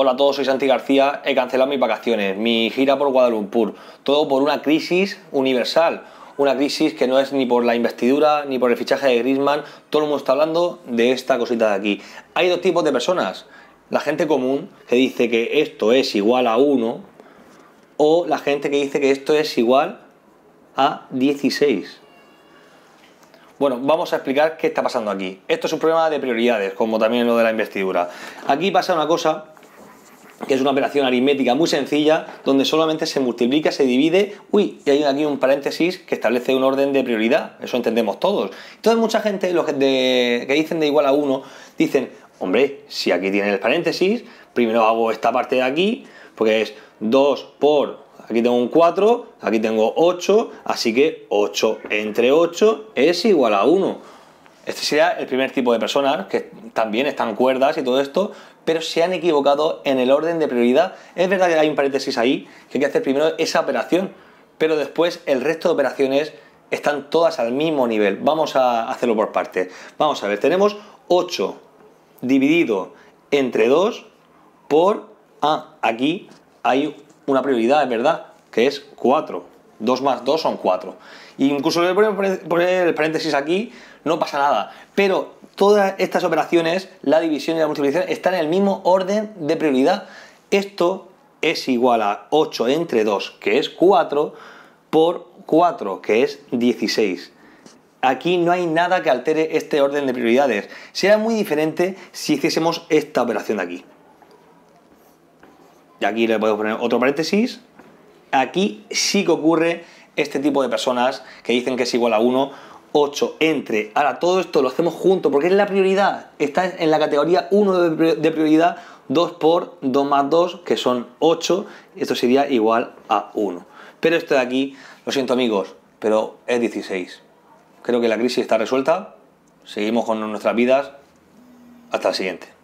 Hola a todos, soy Santi García, he cancelado mis vacaciones, mi gira por Guadalumpur, todo por una crisis universal, una crisis que no es ni por la investidura ni por el fichaje de Griezmann, todo el mundo está hablando de esta cosita de aquí. Hay dos tipos de personas, la gente común que dice que esto es igual a 1 o la gente que dice que esto es igual a 16. Bueno, vamos a explicar qué está pasando aquí. Esto es un problema de prioridades, como también lo de la investidura. Aquí pasa una cosa que es una operación aritmética muy sencilla, donde solamente se multiplica, se divide, uy, y hay aquí un paréntesis que establece un orden de prioridad, eso entendemos todos. Entonces mucha gente, los que dicen de igual a 1, dicen, hombre, si aquí tiene el paréntesis, primero hago esta parte de aquí, porque es 2 por, aquí tengo un 4, aquí tengo 8, así que 8 entre 8 es igual a 1. Este sería el primer tipo de personas que también están cuerdas y todo esto, pero se han equivocado en el orden de prioridad. Es verdad que hay un paréntesis ahí, que hay que hacer primero esa operación, pero después el resto de operaciones están todas al mismo nivel. Vamos a hacerlo por partes. Vamos a ver, tenemos 8 dividido entre 2 por... a ah, aquí hay una prioridad, es verdad, que es 4. 2 más 2 son 4. E incluso le voy poner el paréntesis aquí, no pasa nada. Pero todas estas operaciones, la división y la multiplicación, están en el mismo orden de prioridad. Esto es igual a 8 entre 2, que es 4, por 4, que es 16. Aquí no hay nada que altere este orden de prioridades. Sería muy diferente si hiciésemos esta operación de aquí. Y aquí le puedo poner otro paréntesis, Aquí sí que ocurre este tipo de personas que dicen que es igual a 1, 8 entre. Ahora, todo esto lo hacemos juntos porque es la prioridad. Está en la categoría 1 de prioridad, 2 por 2 más 2, que son 8. Esto sería igual a 1. Pero esto de aquí, lo siento amigos, pero es 16. Creo que la crisis está resuelta. Seguimos con nuestras vidas. Hasta el siguiente.